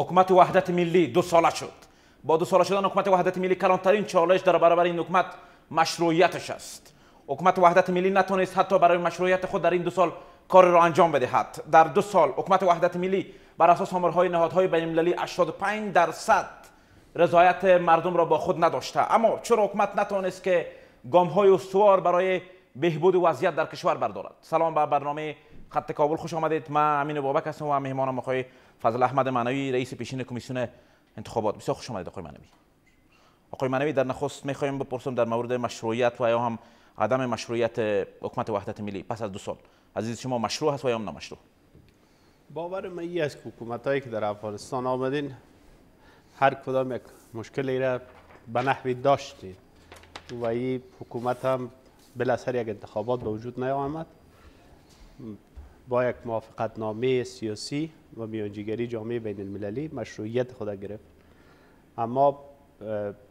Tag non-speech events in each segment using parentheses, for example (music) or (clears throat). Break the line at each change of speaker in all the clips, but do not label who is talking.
حکومت وحدت ملی دو ساله شد با دو ساله شدن حکومت وحدت ملی کلانترین چالش در برابر این حکومت مشروعیتش است حکومت وحدت ملی نتونست حتی برای مشروعیت خود در این دو سال کار را انجام بدهد در دو سال حکومت وحدت ملی بر اساس آمارهای نهادهای بین المللی 85 درصد رضایت مردم را با خود نداشته اما چرا حکومت نتونست که گام های استوار برای بهبود وضعیت در کشور بردارد سلام به برنامه خط کابل خوش آمدید من امین بابک هستم و مهمانم آقای فضل احمد منوی رئیس پیشین کمیسیون انتخابات بسیار خوش آمدید آقای منوی آقای منوی در نخست میخوایم بپرسم در مورد مشروعیت و یا هم عدم مشروعیت حکومت وحدت ملی پس از دو سال عزیز شما مشروع هست و یا هم نامشروع
باور من ای است که حکومت هایی که در افغانستان آمدین هر کدام یک مشکلی را به نحوی داشتید و این حکومت هم سر یک انتخابات به وجود نیامد با یک موافقتنامه سیاسی و میانجیگری جامعه بین المللی مشروعیت خود گرفت اما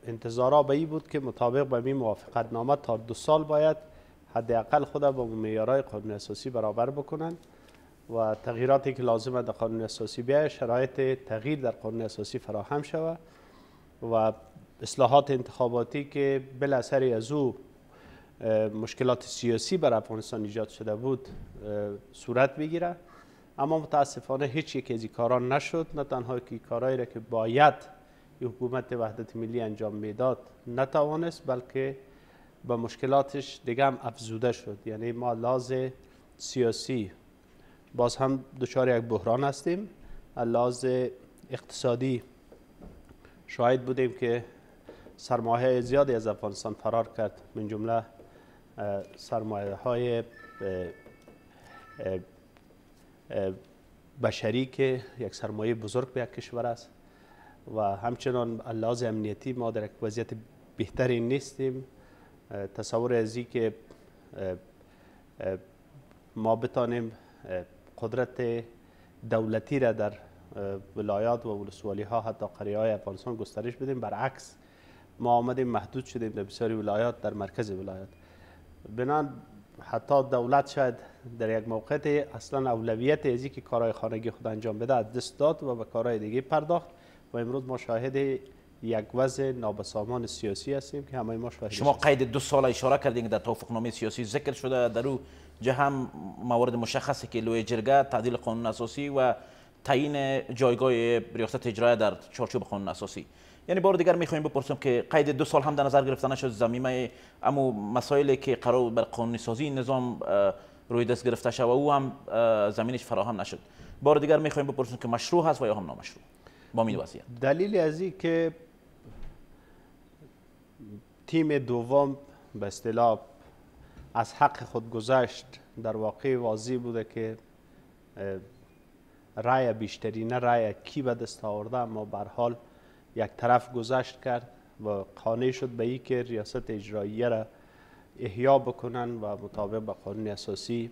انتظارا به این بود که مطابق به این موافقتنامه تا دو سال باید حداقل خود با معیارهای قانون اساسی برابر بکنند و تغییراتی که لازمه در قانون اساسی بیاید شرایط تغییر در قانون اساسی فراهم شود و اصلاحات انتخاباتی که بالاثر از او مشکلات سیاسی بر افغانستان ایجاد شده بود صورت بگیره اما متاسفانه هیچ یک از کاران نشد نه تنها که کارهایی را که باید حکومت وحدت ملی انجام میداد نتوانست بلکه به مشکلاتش دیگه هم افزوده شد یعنی ما لاز سیاسی باز هم دچار یک بحران هستیم لاز اقتصادی شاهد بودیم که سرمایه زیادی از افغانستان فرار کرد من جمله سرمایه های بشری که یک سرمایه بزرگ به یک کشور است و همچنان لحاظ امنیتی ما در یک وضعیت بهتری نیستیم تصور از که ما بتانیم قدرت دولتی را در ولایات و ولسوالی ها حتی قریه های افغانستان گسترش بدیم برعکس ما آمدیم محدود شدیم در بسیاری ولایات در مرکز ولایات بنان حتی دولت شاید در یک موقع اصلا اولویت ازی که کارهای خانگی خود انجام بده دست داد و به کارهای دیگه پرداخت و امروز ما شاهد یک وضع نابسامان سیاسی هستیم که همه ما شاهد شما
قید دو سال اشاره کردین که در توافقنامه سیاسی ذکر شده در او هم موارد مشخصی که لوی جرگه تعدیل قانون اساسی و تعیین جایگاه ریاست اجرایی در چارچوب قانون اساسی یعنی بار دیگر میخوایم بپرسیم که قید دو سال هم در نظر گرفته نشد زمینه اما مسائلی که قرار بر قانونی سازی نظام روی دست گرفته شد و او هم زمینش فراهم نشد بار دیگر میخوایم بپرسیم که مشروع هست و یا هم نامشروع
با این وضعیت دلیل از این که تیم دوم به اصطلاح از حق خود گذشت در واقع واضح بوده که رای بیشتری نه رای کی به دست آورده اما به حال یک طرف گذشت کرد و قانع شد به اینکه که ریاست اجراییه را احیا بکنن و مطابق به قانون اساسی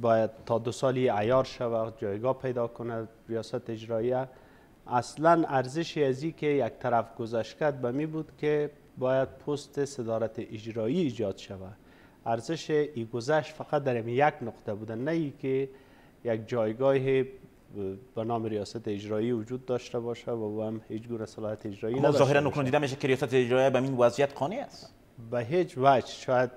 باید تا دو سالی عیار شود جایگاه پیدا کند ریاست اجراییه اصلا ارزش از که یک طرف گذشت کرد به می بود که باید پست صدارت اجرایی ایجاد شود ارزش ای گذشت فقط در یک نقطه بودن نه ای که یک جایگاه به نام ریاست اجرایی وجود داشته باشه و او هم هیچ گونه صلاحیت اجرایی خب، نداشته ظاهرا ظاهرا دیدم میشه که ریاست اجرایی به این وضعیت قانع است به هیچ وجه شاید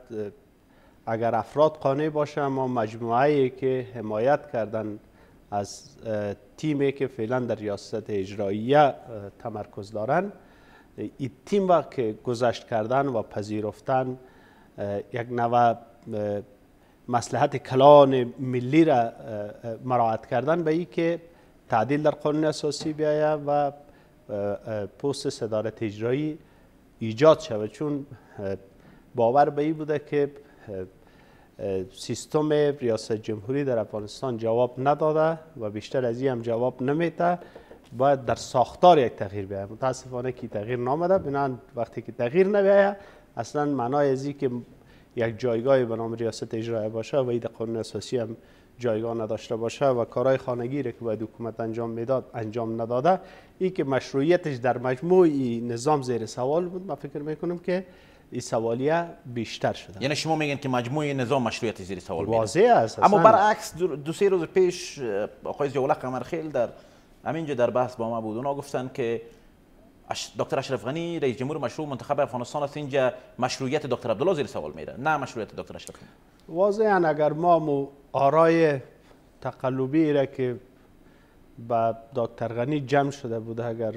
اگر افراد قانع باشه اما مجموعه که حمایت کردن از تیمی که فعلا در ریاست اجرایی تمرکز دارن این تیم وقت که گذشت کردن و پذیرفتن یک نوع مسلحت کلان ملی را مراعت کردن به ای که تعدیل در قانون اساسی بیاید و پست صدارت اجرایی ایجاد شود چون باور به این بوده که سیستم ریاست جمهوری در افغانستان جواب نداده و بیشتر از این هم جواب نمیده باید در ساختار یک تغییر بیاید متاسفانه که تغییر نامده بنان وقتی که تغییر نبیاید اصلا معنای از که یک جایگاهی به نام ریاست اجرایه باشه و اید قانون اساسی هم جایگاه نداشته باشه و کارهای خانگی را که باید حکومت انجام میداد انجام نداده این که مشروعیتش در مجموعی نظام زیر سوال بود من فکر میکنم که این سوالیه بیشتر شده
یعنی شما میگن که مجموعی نظام مشروعیت زیر سوال واضح است اما برعکس دو سه روز پیش آقای زیاءالحق قمرخیل در همینجا در بحث با ما بود اونا گفتن که دکتر اشرف غنی رئیس جمهور مشروع منتخب افغانستان است اینجا مشروعیت دکتر عبدالله زیر سوال میره نه مشروعیت دکتر اشرف غنی
واضحا اگر ما مو آرای تقلبی را که به دکتر غنی جمع شده بوده اگر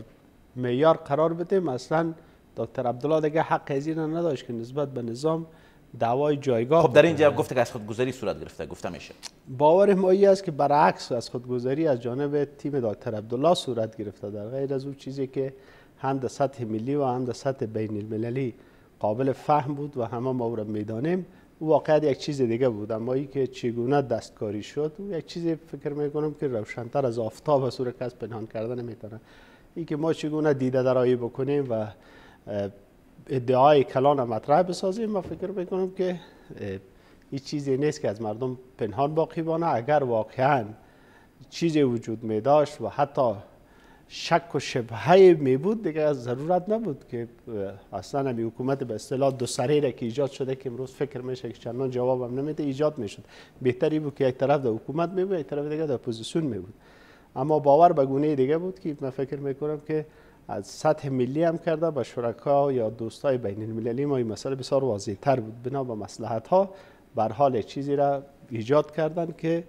میار قرار بده اصلا دکتر عبدالله دیگه حق از این نداشت که نسبت به نظام دعوای جایگاه خب در اینجا گفت که از خودگذری صورت گرفته گفته میشه باور ما است که برعکس از خودگذری از جانب تیم دکتر عبدالله صورت گرفته در غیر از اون چیزی که هم در سطح ملی و هم در سطح بین المللی قابل فهم بود و همه ما او را میدانیم او واقعیت یک چیز دیگه بود اما ای که چگونه دستکاری شد او یک چیز فکر میکنم که روشنتر از آفتاب از که کس پنهان کردن میتونه این که ما چگونه دیده درایی بکنیم و ادعای کلان مطرح بسازیم ما فکر میکنم که این چیزی نیست که از مردم پنهان باقی بانه اگر واقعا چیزی وجود می داشت و حتی شک و شبهه می بود دیگه از ضرورت نبود که اصلا همی حکومت به اصطلاح دو سره را که ایجاد شده که امروز فکر میشه که چندان هم نمیده ایجاد میشد بهتری بود که یک طرف در حکومت می بود یک طرف دیگه در اپوزیسیون می بود اما باور به گونه دیگه بود که من فکر میکنم که از سطح ملی هم کرده با شرکا یا دوستای بین المللی ما این مسئله بسیار واضح تر بود بنا به مصلحت ها بر حال چیزی را ایجاد کردن که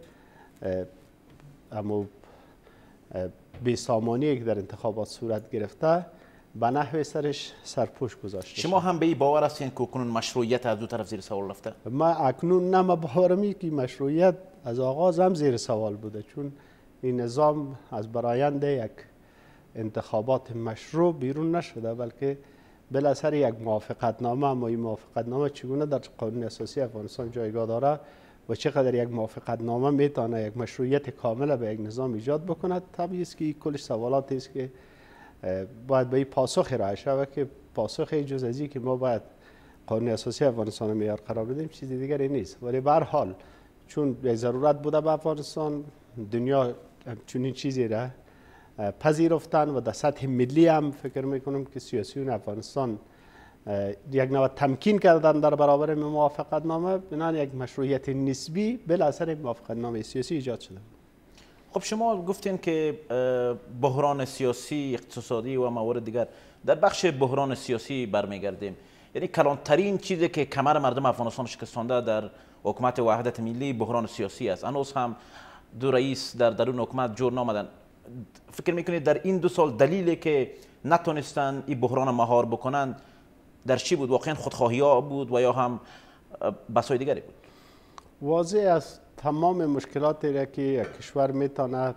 اما بیسامانی که در انتخابات صورت گرفته به نحوه سرش سرپوش گذاشته
شما هم به این باور هستین که کنون مشروعیت از دو طرف زیر سوال رفته
ما اکنون نه ما باورمی که مشروعیت از آغاز هم زیر سوال بوده چون این نظام از برایند یک انتخابات مشروع بیرون نشده بلکه سر یک موافقتنامه اما این موافقتنامه چگونه در قانون اساسی افغانستان جایگاه داره و چقدر یک موافقت نامه میتونه یک مشروعیت کامل به یک نظام ایجاد بکند طبیعی است که کلش سوالات است که باید به این پاسخ ارائه شود که پاسخ جز از که ما باید قانون اساسی افغانستان معیار قرار بدیم چیز دیگری نیست ولی به حال چون یک ضرورت بوده به افغانستان دنیا چون این چیزی را پذیرفتن و در سطح ملی هم فکر میکنم که سیاسیون افغانستان یک نوع تمکین کردن در برابر موافقت نامه بنان یک مشروعیت نسبی بلا اثر موافقت نامه سیاسی ایجاد شده
خب شما گفتین که بحران سیاسی اقتصادی و موارد دیگر در بخش بحران سیاسی برمیگردیم یعنی کلانترین چیزی که کمر مردم افغانستان شکستانده در حکومت وحدت ملی بحران سیاسی است هنوز هم دو رئیس در درون حکومت جور نامدن فکر میکنید در این دو سال دلیلی که نتونستن این بحران مهار بکنند در چی بود واقعا خودخواهی ها بود و یا هم بسای دیگری بود
واضح است تمام مشکلاتی را که یک کشور میتاند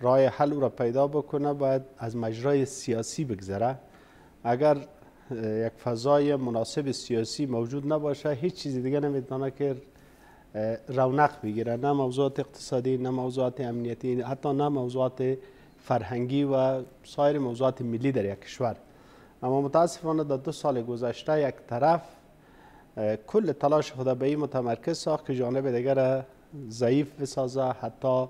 راه حل او را پیدا بکنه باید از مجرای سیاسی بگذره اگر یک فضای مناسب سیاسی موجود نباشه هیچ چیز دیگه نمیتونه که رونق بگیره نه موضوعات اقتصادی نه موضوعات امنیتی حتی نه موضوعات فرهنگی و سایر موضوعات ملی در یک کشور اما متاسفانه در دو سال گذشته یک طرف کل تلاش خود به این متمرکز ساخت که جانب دیگر ضعیف بسازه حتی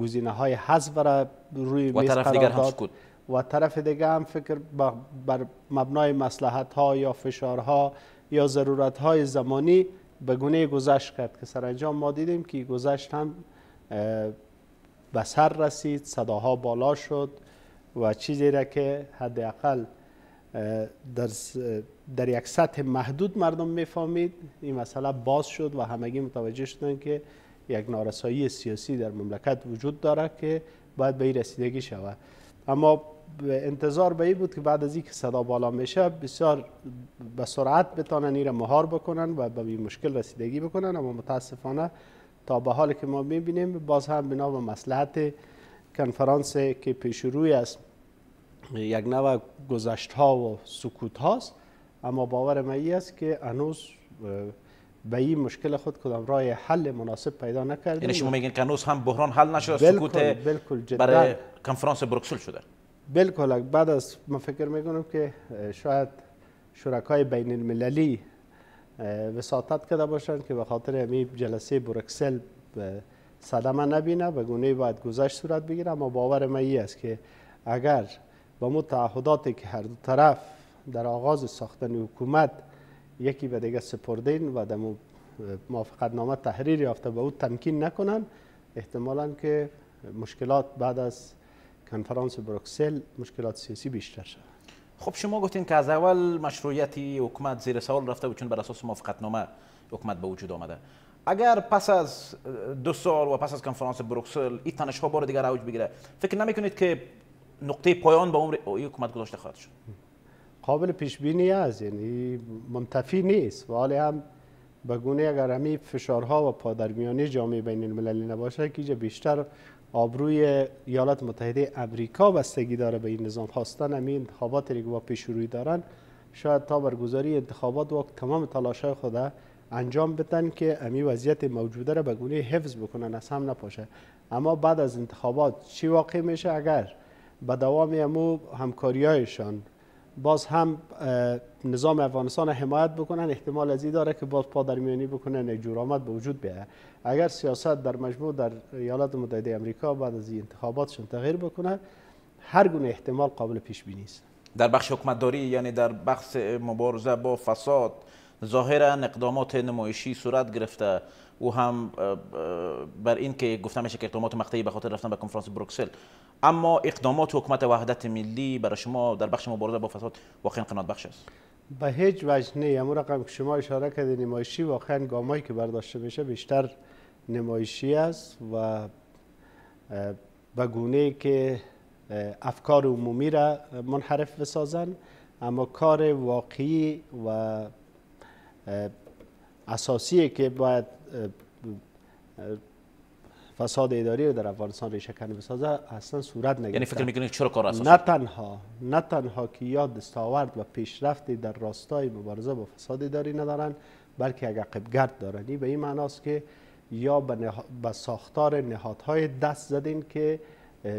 گزینه های حذف را روی و طرف دیگر هم سکوت و طرف دیگر هم فکر بر مبنای مسلحت ها یا فشار ها یا ضرورت های زمانی به گونه گذشت کرد که سرانجام ما دیدیم که گذشت هم به سر رسید صداها بالا شد و چیزی را که حداقل در, در یک سطح محدود مردم میفهمید این مسئله باز شد و همگی متوجه شدن که یک نارسایی سیاسی در مملکت وجود داره که باید به این رسیدگی شود اما انتظار به این بود که بعد از اینکه صدا بالا میشه بسیار به سرعت بتانن این را مهار بکنن و به این مشکل رسیدگی بکنن اما متاسفانه تا به حال که ما میبینیم باز هم بنا به مسلحت کنفرانس که پیش روی است یک نوع گذشت ها و سکوت هاست اما باور من است که هنوز به این مشکل خود کدام رای حل مناسب پیدا نکردیم یعنی شما
میگین که هم بحران حل نشد سکوت برای کنفرانس بروکسل شده
بالکل بعد از من فکر میکنم که شاید شرکای بین المللی وساطت کرده باشند که به خاطر جلسه بروکسل صدمه نبینه و گونه باید گذشت صورت بگیره اما باور من است که اگر و مو تعهداتی که هر دو طرف در آغاز ساختن حکومت یکی به دیگه سپردین و در موافقت نامه تحریر یافته به او تمکین نکنن احتمالا که مشکلات بعد از کنفرانس بروکسل مشکلات سیاسی بیشتر شد
خب شما گفتین که از اول مشروعیت حکومت زیر سوال رفته و چون بر اساس موافقت نامه حکومت به وجود آمده اگر پس از دو سال و پس از کنفرانس بروکسل این تنش ها بار دیگر اوج بگیره فکر نمیکنید که نقطه پایان به عمر حکومت گذاشته خواهد شد
قابل پیش بینی است یعنی منتفی نیست ولی هم به گونه اگر همین فشارها و پادرمیانی جامعه بین المللی نباشه که بیشتر آبروی ایالات متحده امریکا بستگی داره به این نظام خواستن همین انتخابات که با پیش روی دارن شاید تا برگزاری انتخابات و تمام تلاش های خود انجام بدن که امی وضعیت موجوده را به گونه حفظ بکنن از هم نپاشه اما بعد از انتخابات چی واقع میشه اگر به دوام امو همکاریایشان باز هم نظام افغانستان حمایت بکنن احتمال ازی داره که باز پادرمیانی بکنن یک آمد به وجود بیه اگر سیاست در مجموع در ایالات متحده امریکا بعد از این انتخاباتشون تغییر بکنه هر گونه احتمال قابل پیش بینی است
در بخش حکومتداری یعنی در بخش مبارزه با فساد ظاهرا اقدامات نمایشی صورت گرفته او هم بر این که گفته میشه که اقدامات مقطعی به خاطر رفتن به کنفرانس بروکسل اما اقدامات حکومت وحدت ملی برای شما در بخش مبارزه با فساد واقعا قناعت بخش است
به هیچ وجه نه امور رقم که شما اشاره کردید نمایشی واقعا گامایی که برداشته میشه بیشتر نمایشی است و به گونه که افکار عمومی را منحرف بسازن اما کار واقعی و اساسی که باید فساد اداری رو در افغانستان ریشه کنی بسازه اصلا صورت نگرفته یعنی فکر میکنید چرا کار اساسی نه تنها نه تنها که یاد دستاورد و پیشرفتی در راستای مبارزه با فساد اداری ندارن بلکه عقبگرد دارن دارنی به این معناست که یا به, نها... به ساختار نهادهای دست زدین که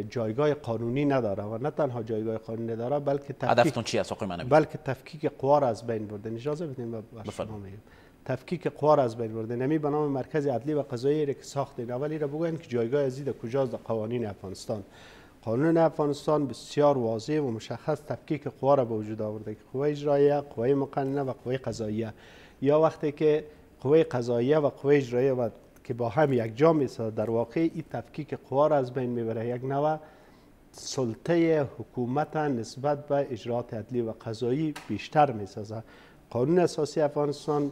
جایگاه قانونی نداره و نه تنها جایگاه قانونی نداره بلکه تفکیک هدفتون چی است بلکه تفکیک قوا از بین برده اجازه بدین بفرمایید تفکیک قوا از بین برده نمی به نام مرکز عدلی و قضایی را که اولی را بگوین که جایگاه ازید کجاست قوانین افغانستان قانون افغانستان بسیار واضح و مشخص تفکیک قوا را به وجود آورده که قوه قوی قوه مقننه و قوه قضاییه یا وقتی که قوه قضاییه و قوه اجراییه و که با هم یک جا میسازد در واقع این تفکیک قوا را از بین میبره یک نوع سلطه حکومت نسبت به اجرات عدلی و قضایی بیشتر میسازد قانون اساسی افغانستان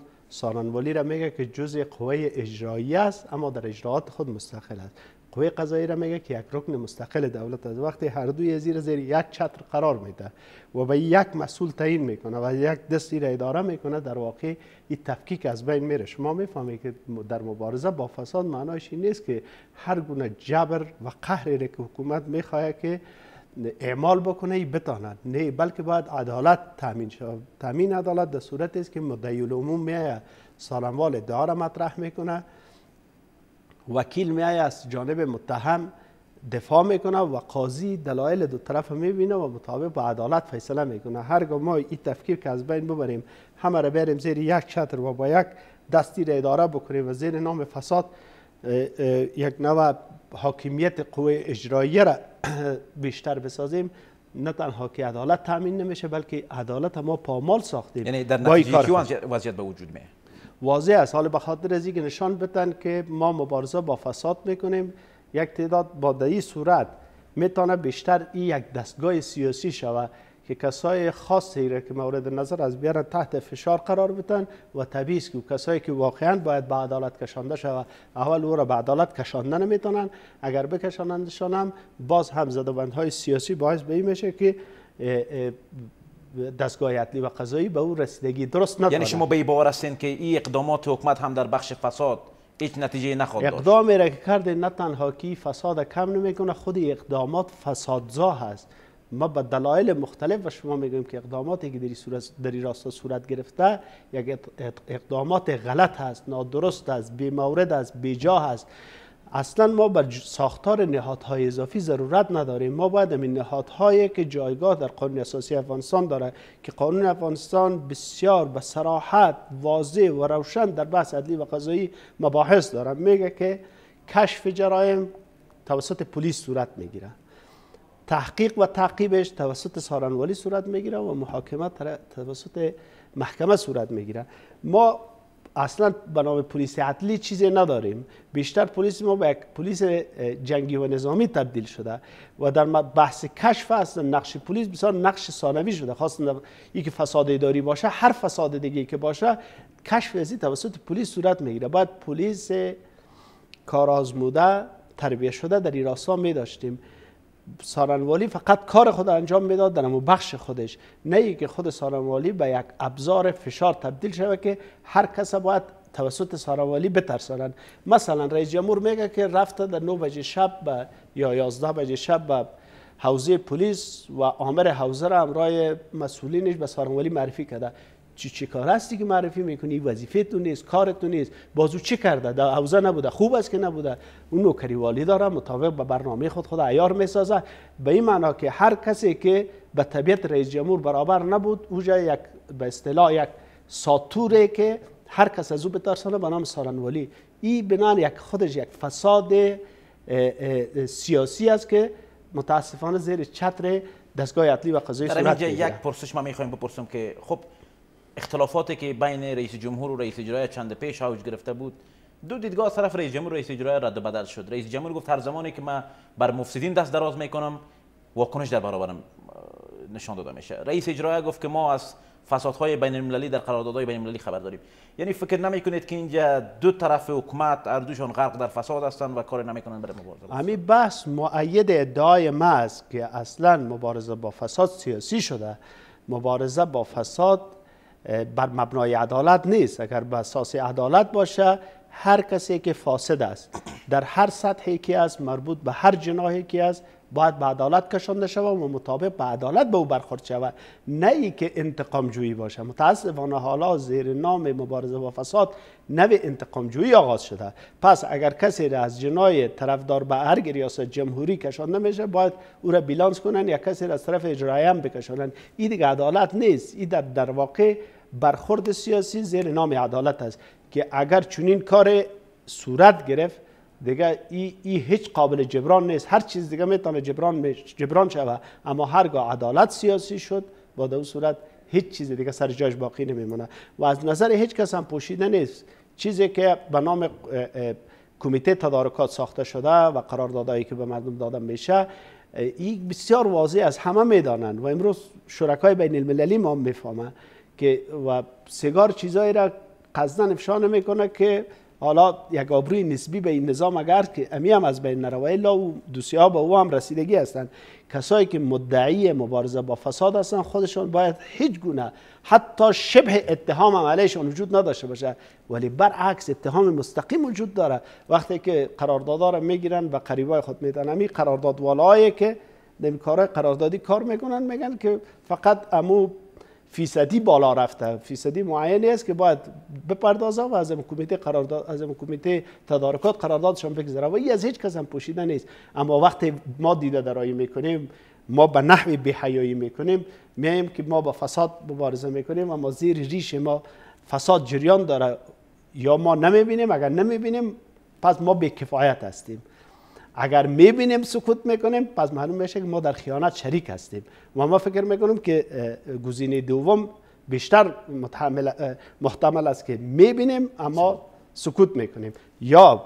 ولی را میگه که جزء قوه اجرایی است اما در اجراعات خود مستقل است قوه قضایی را میگه که یک رکن مستقل دولت از وقتی هر دوی زیر زیر یک چتر قرار میده و به یک مسئول تعیین میکنه و یک دستی را اداره میکنه در واقع این تفکیک از بین میره شما میفهمید که در مبارزه با فساد معنایش این نیست که هر گونه جبر و قهری را که حکومت میخواهد که اعمال بکنه بتاند نه بلکه باید عدالت تامین شود تامین عدالت در صورت است که مدعی العموم میایه سالموال ادعا را مطرح میکنه وکیل میایه از جانب متهم دفاع میکنه و قاضی دلایل دو طرف میبینه و مطابق با عدالت فیصله میکنه هرگاه ما این تفکیر که از بین ببریم همه را بریم زیر یک چتر و با یک دستی را اداره بکنیم و زیر نام فساد یک نوع حاکمیت قوه اجرایی را (clears throat) بیشتر بسازیم نه تنها که عدالت تامین نمیشه بلکه عدالت ما پامال ساختیم یعنی در نتیجه
وضعیت به وجود میه
واضح است حال به خاطر از اینکه نشان بدن که ما مبارزه با فساد میکنیم یک تعداد با دهی صورت میتونه بیشتر این یک دستگاه سیاسی شوه که کسای خاصی را که مورد نظر از بیارن تحت فشار قرار بتن و طبیعی است که کسایی که واقعا باید به عدالت کشانده شود اول او را به عدالت کشانده نمیتونن اگر بکشانندشان هم باز هم های سیاسی باعث به این میشه که دستگاه عدلی و قضایی به او رسیدگی درست ندارد یعنی شما
به باور هستین که این اقدامات حکومت هم در بخش فساد هیچ نتیجه نخواهد داشت اقدامی
را که کرده نه تنها که فساد کم نمیکنه خود اقدامات فسادزا هست ما به دلایل مختلف و شما میگویم که اقداماتی که در این راستا صورت گرفته یک اقدامات غلط است نادرست است مورد است بیجا است اصلا ما به ساختار نهادهای اضافی ضرورت نداریم ما باید این نهادهایی که جایگاه در قانون اساسی افغانستان داره که قانون افغانستان بسیار به صراحت واضح و روشن در بحث عدلی و قضایی مباحث داره میگه که کشف جرایم توسط پلیس صورت میگیره تحقیق و تعقیبش توسط سارنوالی صورت میگیره و محاکمه توسط محکمه صورت میگیره ما اصلا به نام پلیس عدلی چیزی نداریم بیشتر پلیس ما به پلیس جنگی و نظامی تبدیل شده و در بحث کشف اصلا نقش پلیس بسیار نقش ثانوی شده خاص اینکه فساد اداری باشه هر فساد دیگه که باشه کشف ازی توسط پلیس صورت میگیره باید پلیس کارازموده تربیه شده در این راستا می داشتیم سارنوالی فقط کار خود انجام میداد در بخش خودش نه ای که خود سارنوالی به یک ابزار فشار تبدیل شود که هر کس باید توسط سارنوالی بترسانند مثلا رئیس جمهور میگه که رفته در 9 بجه شب به یا 11 بجه شب به حوزه پلیس و آمر حوزه را همراه مسئولینش به سارنوالی معرفی کرده چی چی کار هستی که معرفی میکنی وظیفه تو نیست کار تو نیست بازو چی کرده در حوزه نبوده خوب است که نبوده اون نوکری والی داره مطابق با برنامه خود خود عیار میسازه به این معنا که هر کسی که به طبیعت رئیس جمهور برابر نبود اوجا یک به اصطلاح یک ساتوره که هر کس از او بترسانه به نام سالنوالی این بنان یک خودش یک فساد سیاسی است که متاسفانه زیر چتر دستگاه اطلی و قضایی صورت یک
پرسش ما میخوایم بپرسم که خب اختلافاتی که بین رئیس جمهور و رئیس اجرایی چند پیش اوج گرفته بود دو دیدگاه طرف رئیس جمهور و رئیس اجرایی رد و بدل شد رئیس جمهور گفت هر زمانی که من بر مفسدین دست دراز میکنم واکنش در برابرم نشان داده میشه رئیس اجرایی گفت که ما از فسادهای بین المللی در قراردادهای بین المللی خبر داریم یعنی فکر نمیکنید که اینجا دو طرف حکومت اردوشان غرق در فساد
هستند و کار نمیکنن برای مبارزه همین بحث معید ادعای ما است که اصلا مبارزه با فساد سیاسی شده مبارزه با فساد بر مبنای عدالت نیست اگر به اساس عدالت باشه هر کسی که فاسد است در هر سطحی که است مربوط به هر جناهی که است باید به عدالت کشانده شود و مطابق به عدالت به او برخورد شود نه ای که انتقام جویی باشه متاسفانه حالا زیر نام مبارزه با فساد نو انتقام جویی آغاز شده پس اگر کسی را از جنای طرفدار به هر ریاست جمهوری کشانده میشه باید او را بیلانس کنن یا کسی را از طرف اجرایی هم بکشانن دیگه عدالت نیست این در واقع برخورد سیاسی زیر نام عدالت است که اگر چنین کار صورت گرفت دیگه ای, هیچ قابل جبران نیست هر چیز دیگه میتونه جبران جبران شوه اما هرگاه عدالت سیاسی شد با در صورت هیچ چیز دیگه سر جاش باقی نمیمونه و از نظر هیچ کس هم پوشیده نیست چیزی که به نام کمیته تدارکات ساخته شده و قراردادهایی که به مردم داده میشه این بسیار واضح از همه میدانند و امروز شرکای بین المللی ما میفهمه که و سیگار چیزایی را قصدن افشا نمیکنه که حالا یک آبروی نسبی به این نظام اگر که امی هم از بین نرو الا و دوسیا به او هم رسیدگی هستند کسایی که مدعی مبارزه با فساد هستند خودشان باید هیچ گونه حتی شبه اتهام هم علیشون وجود نداشته باشه ولی برعکس اتهام مستقیم وجود داره وقتی که قراردادا را میگیرن و قریبای خود میدن امی قرارداد والایی که نمی کارهای قراردادی کار میکنن میگن که فقط امو فیصدی بالا رفته فیصدی معینی است که باید بپردازه و از کمیته قرارداد از کمیته تدارکات قراردادشان بگذره و ای از هیچ کس هم پوشیده نیست اما وقتی ما دیده درایی میکنیم ما به نحو حیایی میکنیم میایم که ما با فساد مبارزه میکنیم اما زیر ریش ما فساد جریان داره یا ما نمیبینیم اگر نمیبینیم پس ما به کفایت هستیم اگر میبینیم سکوت میکنیم پس معلوم میشه که ما در خیانت شریک هستیم و ما فکر میکنیم که گزینه دوم بیشتر محتمل است که میبینیم اما سکوت میکنیم یا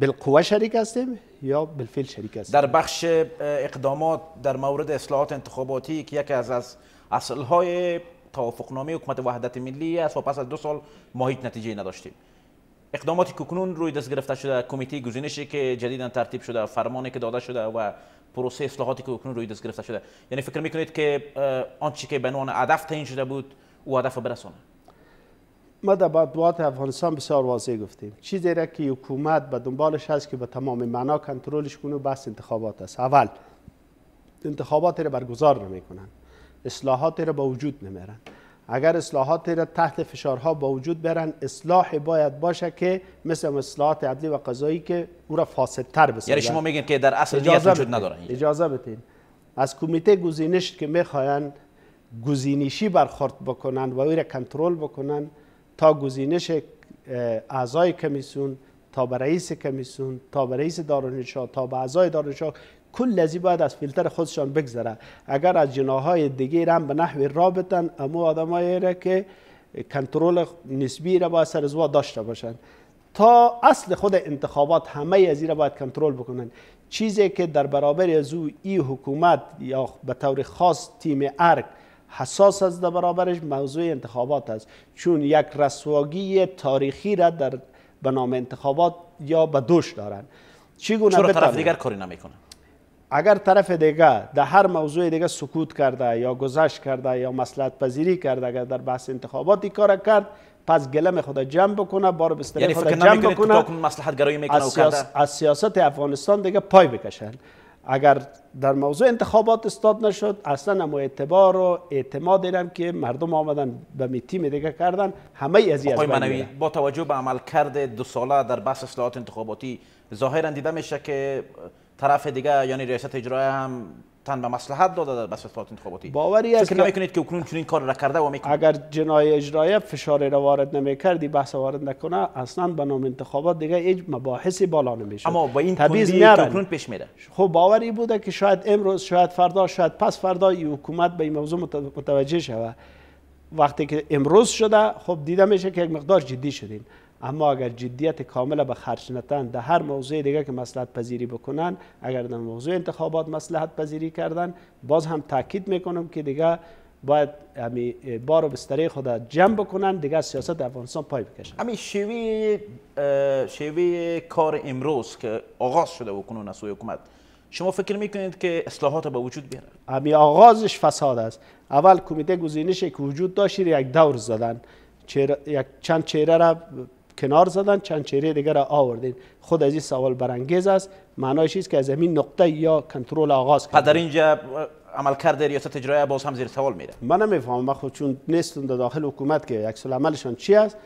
بالقوه شریک هستیم یا بالفعل شریک هستیم در
بخش اقدامات در مورد اصلاحات انتخاباتی که یکی از از اصلهای توافقنامه حکومت وحدت ملی است و پس از دو سال ما هیچ نتیجه نداشتیم اقدامات کوکنون کنون روی دست گرفته شده کمیته گزینشی که جدیدا ترتیب شده فرمانی که داده شده و پروسه اصلاحاتی کوکنون کنون روی دست گرفته شده یعنی فکر میکنید که آنچه که به عنوان هدف تعیین شده بود او هدف برسانه
ما در بدوات افغانستان بسیار واضح گفتیم چیزی را که حکومت به دنبالش هست که به تمام معنا کنترلش کنه بس انتخابات است اول انتخابات را برگزار نمیکنن اصلاحات را به وجود نمیارن اگر اصلاحاتی را تحت فشارها با وجود برن اصلاح باید باشه که مثل اصلاحات عدلی و قضایی که او را فاسدتر بسازد یعنی شما میگین که در اصل نیت وجود نداره اجازه بدین از کمیته گزینش که میخواین گزینشی برخورد بکنن و او را کنترل بکنن تا گزینش اعضای کمیسیون تا به رئیس کمیسیون تا به رئیس دارانشاه تا به اعضای دارالانشا کل از باید از فیلتر خودشان بگذره اگر از جناهای دیگه هم به نحو رابطن اما آدمایی را که کنترل نسبی را با سرزوا داشته باشند تا اصل خود انتخابات همه از را باید کنترل بکنن چیزی که در برابر از او ای حکومت یا به طور خاص تیم ارک حساس از در برابرش موضوع انتخابات است چون یک رسواگی تاریخی را در به نام انتخابات یا به دوش دارن چی گونه طرف دیگر کاری نمیکنه اگر طرف دیگه در هر موضوع دیگه سکوت کرده یا گذشت کرده یا مسلحت پذیری کرده اگر در بحث انتخاباتی کار کرد پس گلم خود جمع بکنه بار بستری یعنی خود جمع بکنه مسلحت گرایی میکنه از, از سیاست افغانستان دیگه پای بکشن اگر در موضوع انتخابات استاد نشد اصلا ما اعتبار و اعتماد دارم که مردم آمدن به می تیم دیگه کردن همه از
با توجه به عمل کرده دو ساله در بحث اصلاحات انتخاباتی ظاهرا دیده میشه که طرف دیگه یعنی ریاست اجرایی هم تن به مصلحت داده در بس انتخاباتی باوری است که نمیکنید
که اکنون چنین کار را کرده و میکنه اگر جنای اجرایی فشار را وارد نمیکردی بحث وارد نکنه اصلا به نام انتخابات دیگه هیچ مباحثی بالا نمیشه اما با این تبیز که پیش میره خب باوری بوده که شاید امروز شاید فردا شاید پس فردا این حکومت به این موضوع متوجه شود وقتی که امروز شده خب دیده میشه که یک مقدار جدی شدیم اما اگر جدیت کامل به خرج نتن در هر موضوع دیگه که مسلحت پذیری بکنن اگر در موضوع انتخابات مسلحت پذیری کردن باز هم تاکید میکنم که دیگه باید بار و بستری خود جمع بکنن دیگه سیاست افغانستان پای بکشن
امی شیوه شیوه کار امروز که آغاز شده بکنون از حکومت شما فکر میکنید که اصلاحات به وجود بیاره
امی آغازش فساد است اول کمیته گزینش که وجود داشت یک دور زدن یک چند چهره را کنار زدن چند چهره دیگر را آوردین خود از این سوال برانگیز است معنایش است که از همین نقطه یا کنترل آغاز کرد در اینجا عملکرد ریاست اجرایی باز هم زیر سوال میره من نمیفهمم خود چون نیستم در داخل حکومت که عکس عملشان چی است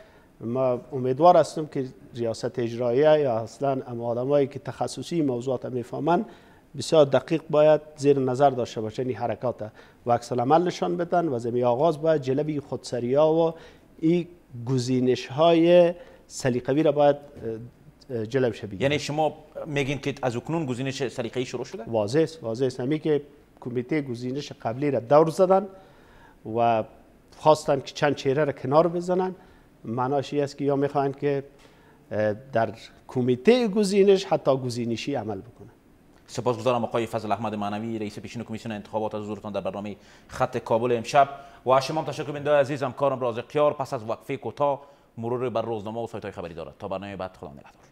ما امیدوار هستم که ریاست اجراییه یا اصلا اما آدمایی که تخصصی موضوعات میفهمند بسیار دقیق باید زیر نظر داشته باشه این حرکات و عکس عمل بدن و زمین آغاز باید جلبی ها و این گزینش های سلیقوی را باید جلب شه یعنی شما میگین که از اکنون گزینش سلیقه‌ای شروع شده واضح است واضح است همین که کمیته گزینش قبلی را دور زدن و خواستن که چند چهره را کنار بزنن معناش است که یا میخوان که در کمیته گزینش حتی گزینشی عمل بکنن
سپاسگزارم آقای فضل احمد معنوی رئیس پیشین کمیسیون انتخابات از حضورتان در برنامه خط کابل امشب و شما تشکر بنده عزیزم کارم رازقیار پس از وقفه کوتاه مرور بر روزنامه و سایت های خبری دارد تا برنامه بعد خدا نگهدار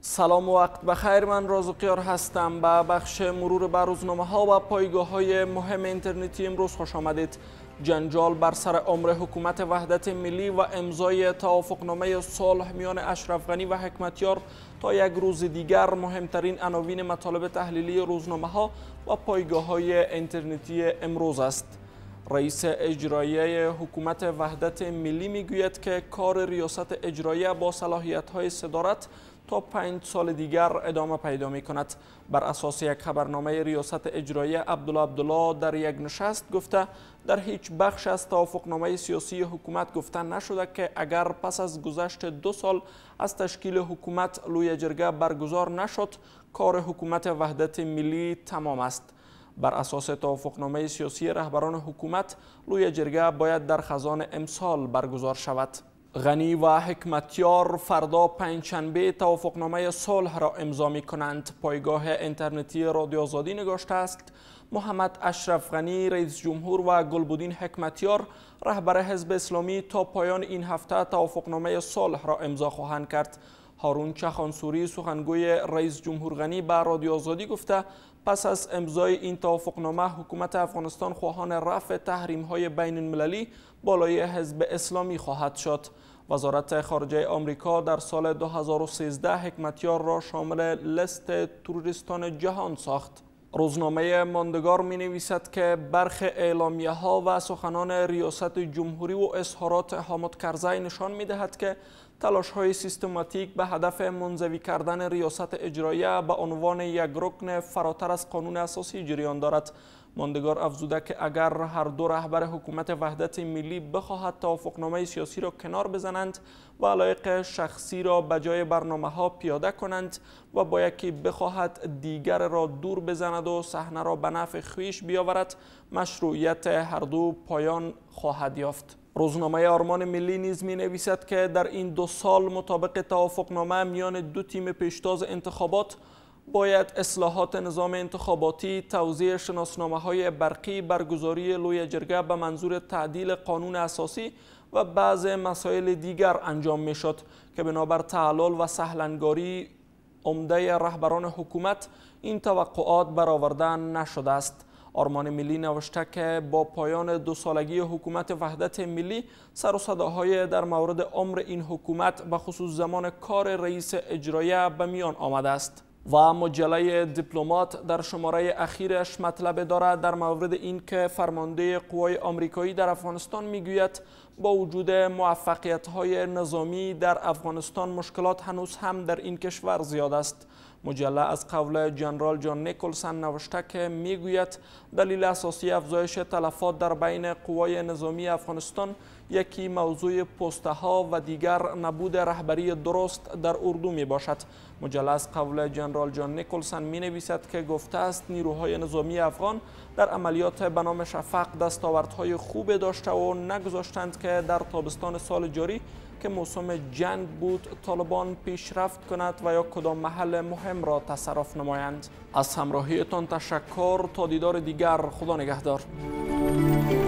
سلام و وقت بخیر من رازقیار هستم به بخش مرور بر روزنامه ها و پایگاه های مهم اینترنتی امروز خوش آمدید جنجال بر سر عمر حکومت وحدت ملی و امضای توافقنامه صلح میان اشرف غنی و حکمتیار تا یک روز دیگر مهمترین عناوین مطالب تحلیلی روزنامه ها و پایگاه های اینترنتی امروز است رئیس اجرایه حکومت وحدت ملی میگوید که کار ریاست اجرایی با صلاحیت های صدارت تا پنج سال دیگر ادامه پیدا می کند. بر اساس یک خبرنامه ریاست اجرایی عبدالله عبدالله در یک نشست گفته در هیچ بخش از توافقنامه سیاسی حکومت گفته نشده که اگر پس از گذشت دو سال از تشکیل حکومت لوی جرگه برگزار نشد کار حکومت وحدت ملی تمام است. بر اساس توافقنامه سیاسی رهبران حکومت لوی جرگه باید در خزان امسال برگزار شود غنی و حکمتیار فردا پنجشنبه توافقنامه صلح را امضا می کنند پایگاه اینترنتی رادیو آزادی نگاشته است محمد اشرف غنی رئیس جمهور و گلبودین حکمتیار رهبر حزب اسلامی تا پایان این هفته توافقنامه صلح را امضا خواهند کرد هارون چخانسوری سخنگوی رئیس جمهور غنی به رادیو آزادی گفته پس از امضای این توافقنامه حکومت افغانستان خواهان رفع تحریم های بین المللی بالای حزب اسلامی خواهد شد وزارت خارجه آمریکا در سال 2013 حکمتیار را شامل لست توریستان جهان ساخت روزنامه ماندگار می نویسد که برخ اعلامیه ها و سخنان ریاست جمهوری و اظهارات حامد کرزی نشان می دهد که تلاش های سیستماتیک به هدف منظوی کردن ریاست اجرایه به عنوان یک رکن فراتر از قانون اساسی جریان دارد ماندگار افزوده که اگر هر دو رهبر حکومت وحدت ملی بخواهد توافقنامه سیاسی را کنار بزنند و علایق شخصی را به جای برنامه ها پیاده کنند و با یکی بخواهد دیگر را دور بزند و صحنه را به نفع خویش بیاورد مشروعیت هر دو پایان خواهد یافت روزنامه آرمان ملی نیز می نویسد که در این دو سال مطابق توافقنامه میان دو تیم پیشتاز انتخابات باید اصلاحات نظام انتخاباتی، توزیع شناسنامه های برقی، برگزاری لوی جرگه به منظور تعدیل قانون اساسی و بعض مسائل دیگر انجام می شد که بنابر تعلال و سهلنگاری عمده رهبران حکومت این توقعات برآورده نشده است. آرمان ملی نوشته که با پایان دو سالگی حکومت وحدت ملی سر و صداهای در مورد عمر این حکومت به خصوص زمان کار رئیس اجرایه به میان آمده است. و مجله دیپلمات در شماره اخیرش مطلب دارد در مورد اینکه فرمانده قوای آمریکایی در افغانستان میگوید با وجود موفقیت های نظامی در افغانستان مشکلات هنوز هم در این کشور زیاد است مجله از قول جنرال جان نیکلسن نوشته که میگوید دلیل اساسی افزایش تلفات در بین قوای نظامی افغانستان یکی موضوع پسته ها و دیگر نبود رهبری درست در اردو می باشد مجلس قول جنرال جان نیکلسن می نویسد که گفته است نیروهای نظامی افغان در عملیات بنام نام شفق دستاوردهای خوب داشته و نگذاشتند که در تابستان سال جاری که موسم جنگ بود طالبان پیشرفت کند و یا کدام محل مهم را تصرف نمایند از همراهیتان تشکر تا دیدار دیگر خدا نگهدار